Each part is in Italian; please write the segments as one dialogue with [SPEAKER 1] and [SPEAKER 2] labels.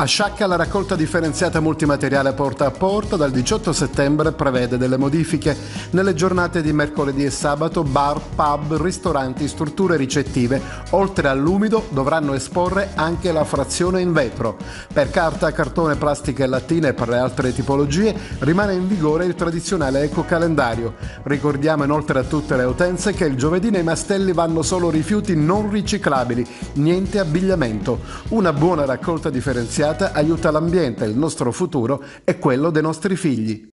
[SPEAKER 1] A Sciacca la raccolta differenziata multimateriale porta a porta dal 18 settembre prevede delle modifiche. Nelle giornate di mercoledì e sabato bar, pub, ristoranti, strutture ricettive, oltre all'umido, dovranno esporre anche la frazione in vetro. Per carta, cartone, plastica e lattine e per le altre tipologie rimane in vigore il tradizionale ecocalendario. Ricordiamo inoltre a tutte le utenze che il giovedì nei mastelli vanno solo rifiuti non riciclabili, niente abbigliamento. Una buona raccolta differenziata pubblicata aiuta l'ambiente, il nostro futuro e quello dei nostri figli.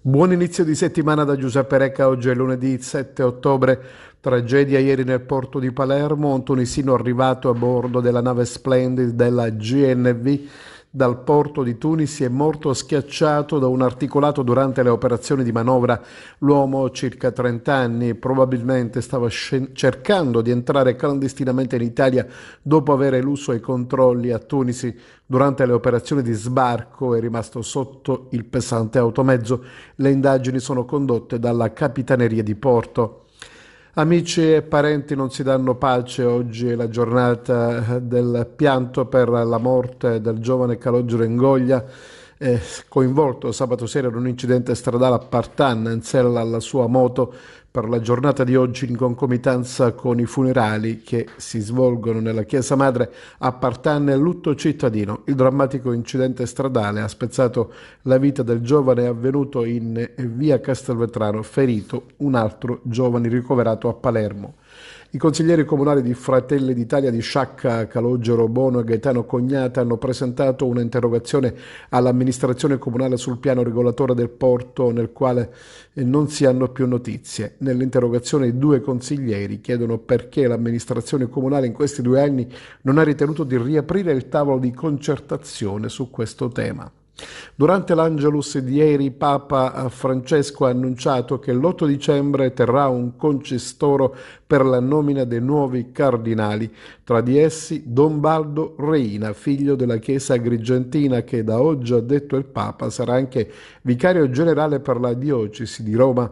[SPEAKER 1] Buon inizio di settimana da Giuseppe Recca, oggi è lunedì 7 ottobre. Tragedia ieri nel porto di Palermo, un tunisino arrivato a bordo della nave Splendid della GNV dal porto di Tunisi è morto schiacciato da un articolato durante le operazioni di manovra. L'uomo, circa 30 anni, probabilmente stava cercando di entrare clandestinamente in Italia dopo aver eluso i controlli a Tunisi. Durante le operazioni di sbarco è rimasto sotto il pesante automezzo. Le indagini sono condotte dalla Capitaneria di Porto. Amici e parenti non si danno pace, oggi è la giornata del pianto per la morte del giovane Calogero Ingoglia eh, coinvolto sabato sera in un incidente stradale a Partanna in sella alla sua moto per la giornata di oggi in concomitanza con i funerali che si svolgono nella Chiesa Madre a Partanna Partanne lutto cittadino. Il drammatico incidente stradale ha spezzato la vita del giovane avvenuto in via Castelvetrano, ferito un altro giovane ricoverato a Palermo. I consiglieri comunali di Fratelli d'Italia di Sciacca, Calogero Bono e Gaetano Cognata hanno presentato un'interrogazione all'amministrazione comunale sul piano regolatore del porto nel quale eh, non si hanno più notizie. Nell'interrogazione i due consiglieri chiedono perché l'amministrazione comunale in questi due anni non ha ritenuto di riaprire il tavolo di concertazione su questo tema. Durante l'Angelus di ieri Papa Francesco ha annunciato che l'8 dicembre terrà un concistoro per la nomina dei nuovi cardinali, tra di essi Don Baldo Reina, figlio della Chiesa agrigentina che da oggi ha detto il Papa sarà anche vicario generale per la diocesi di Roma.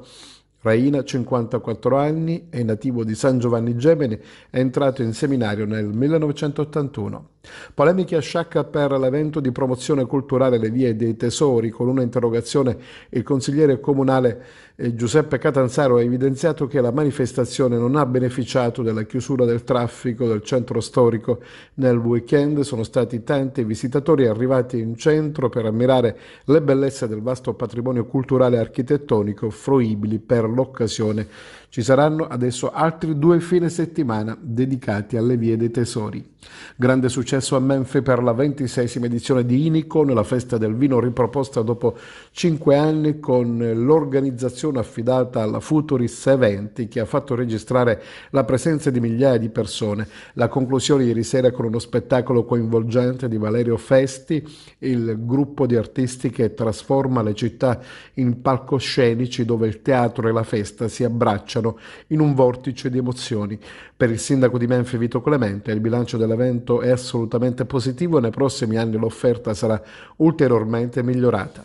[SPEAKER 1] Raina, 54 anni, è nativo di San Giovanni Gemene, è entrato in seminario nel 1981. Polemiche a sciacca per l'evento di promozione culturale Le vie dei tesori. Con una interrogazione il consigliere comunale eh, Giuseppe Catanzaro ha evidenziato che la manifestazione non ha beneficiato della chiusura del traffico del centro storico. Nel weekend sono stati tanti visitatori arrivati in centro per ammirare le bellezze del vasto patrimonio culturale e architettonico fruibili per l'occasione. Ci saranno adesso altri due fine settimana dedicati alle vie dei tesori. Grande successo a Menfi per la ventiseiesima edizione di Inico, nella festa del vino riproposta dopo cinque anni con l'organizzazione affidata alla Futuris Eventi che ha fatto registrare la presenza di migliaia di persone. La conclusione ieri sera con uno spettacolo coinvolgente di Valerio Festi, il gruppo di artisti che trasforma le città in palcoscenici dove il teatro e la festa si abbracciano in un vortice di emozioni. Per il sindaco di Menfi Vito Clemente il bilancio della l'evento è assolutamente positivo e nei prossimi anni l'offerta sarà ulteriormente migliorata.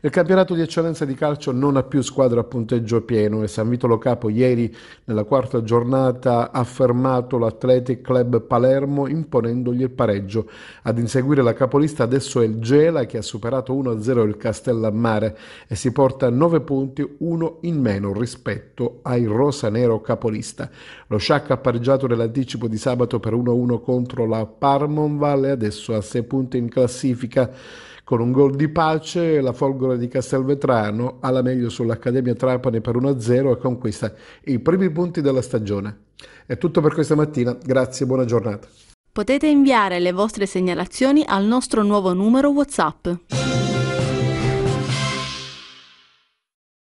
[SPEAKER 1] Il campionato di eccellenza di calcio non ha più squadra a punteggio pieno e San Vito Lo Capo ieri nella quarta giornata ha fermato l'Athletic Club Palermo imponendogli il pareggio. Ad inseguire la capolista adesso è il Gela che ha superato 1-0 il Castellammare e si porta a 9 punti, uno in meno rispetto ai rosanero capolista. Lo Sciacca ha pareggiato nell'anticipo di sabato per 1-1 contro la Parmonval e adesso ha 6 punti in classifica. Con un gol di pace la Folgore di Castelvetrano alla meglio sull'Accademia Trapani per 1-0 e conquista i primi punti della stagione. È tutto per questa mattina, grazie e buona giornata. Potete inviare le vostre segnalazioni al nostro nuovo numero WhatsApp.